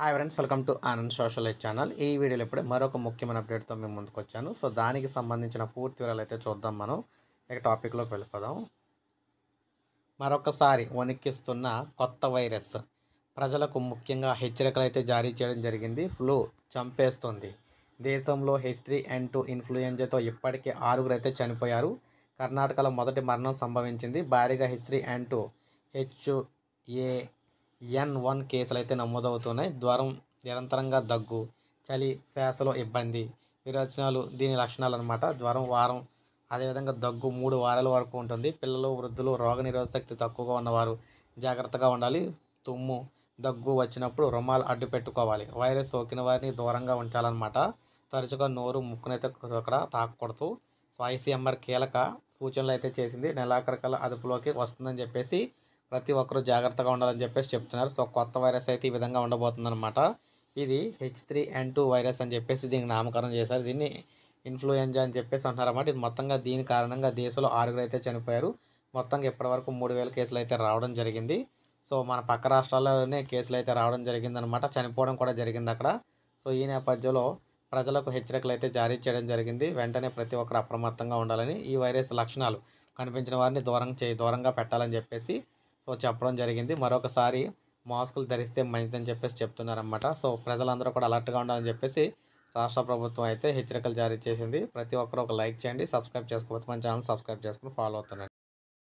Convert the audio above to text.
hi friends welcome to Anand social life channel ఈ వీడియోలో ఇప్పుడే మరొక ముఖ్యమైన అప్డేట్తో మేము ముందుకు వచ్చాను సో దానికి సంబంధించిన పూర్తి వివరాలు అయితే చూద్దాం మనం ఇక టాపిక్లోకి వెళ్ళిపోదాం మరొకసారి వణికిస్తున్న కొత్త వైరస్ ప్రజలకు ముఖ్యంగా హెచ్చరికలు అయితే జారీ చేయడం జరిగింది ఫ్లూ చంపేస్తుంది దేశంలో హెచ్ త్రీ ఎన్ టూ ఇన్ఫ్లుయెంజాతో ఇప్పటికే ఆరుగురు అయితే చనిపోయారు కర్ణాటకలో మొదటి మరణం సంభవించింది భారీగా H three N two H A N one కేసులు అయితే నమోదవుతున్నాయి జ్వరం నిరంతరంగా దగ్గు చలి శ్వాసలో ఇబ్బంది విరోచనాలు దీని లక్షణాలు అనమాట జ్వరం వారం అదేవిధంగా దగ్గు మూడు వారాల వరకు ఉంటుంది పిల్లలు వృద్ధులు రోగ శక్తి తక్కువగా ఉన్నవారు జాగ్రత్తగా ఉండాలి తుమ్ము దగ్గు వచ్చినప్పుడు రుమాలు అడ్డు పెట్టుకోవాలి వైరస్ సోకిన వారిని దూరంగా ఉంచాలన్నమాట తరచుగా నోరు ముక్కునైతే అక్కడ తాకూడదు వైసీఎంఆర్ కీలక సూచనలు అయితే చేసింది నెలాఖరికల అదుపులోకి వస్తుందని చెప్పేసి ప్రతి ఒక్కరూ జాగ్రత్తగా ఉండాలని చెప్పేసి చెప్తున్నారు సో కొత్త వైరస్ అయితే ఈ విధంగా ఉండబోతుందన్నమాట ఇది H three N two virus అని చెప్పేసి దీనికి నామకరణం చేశారు దీన్ని ఇన్ఫ్లుయెంజా అని చెప్పేసి అంటున్నారన్నమాట ఇది మొత్తంగా దీని కారణంగా దేశంలో ఆరుగురు అయితే చనిపోయారు మొత్తంగా ఇప్పటివరకు మూడు వేల కేసులు అయితే రావడం జరిగింది సో మన పక్క రాష్ట్రాల్లోనే కేసులు అయితే రావడం జరిగిందనమాట చనిపోవడం కూడా జరిగింది అక్కడ సో ఈ నేపథ్యంలో ప్రజలకు హెచ్చరికలు అయితే జారీ చేయడం జరిగింది వెంటనే ప్రతి ఒక్కరు అప్రమత్తంగా ఉండాలని ఈ వైరస్ లక్షణాలు కనిపించిన వారిని దూరం చే దూరంగా పెట్టాలని చెప్పేసి సో చెప్పడం జరిగింది మరొకసారి మాస్కులు ధరిస్తే మంచిదని చెప్పేసి చెప్తున్నారనమాట సో ప్రజలందరూ కూడా అలర్ట్గా ఉండాలని చెప్పేసి రాష్ట్ర ప్రభుత్వం అయితే హెచ్చరికలు జారీ చేసింది ప్రతి ఒక్కరు ఒక లైక్ చేయండి సబ్స్క్రైబ్ చేసుకోవచ్చు మన ఛానల్ సబ్స్క్రైబ్ చేసుకుని ఫాలో అవుతున్నాను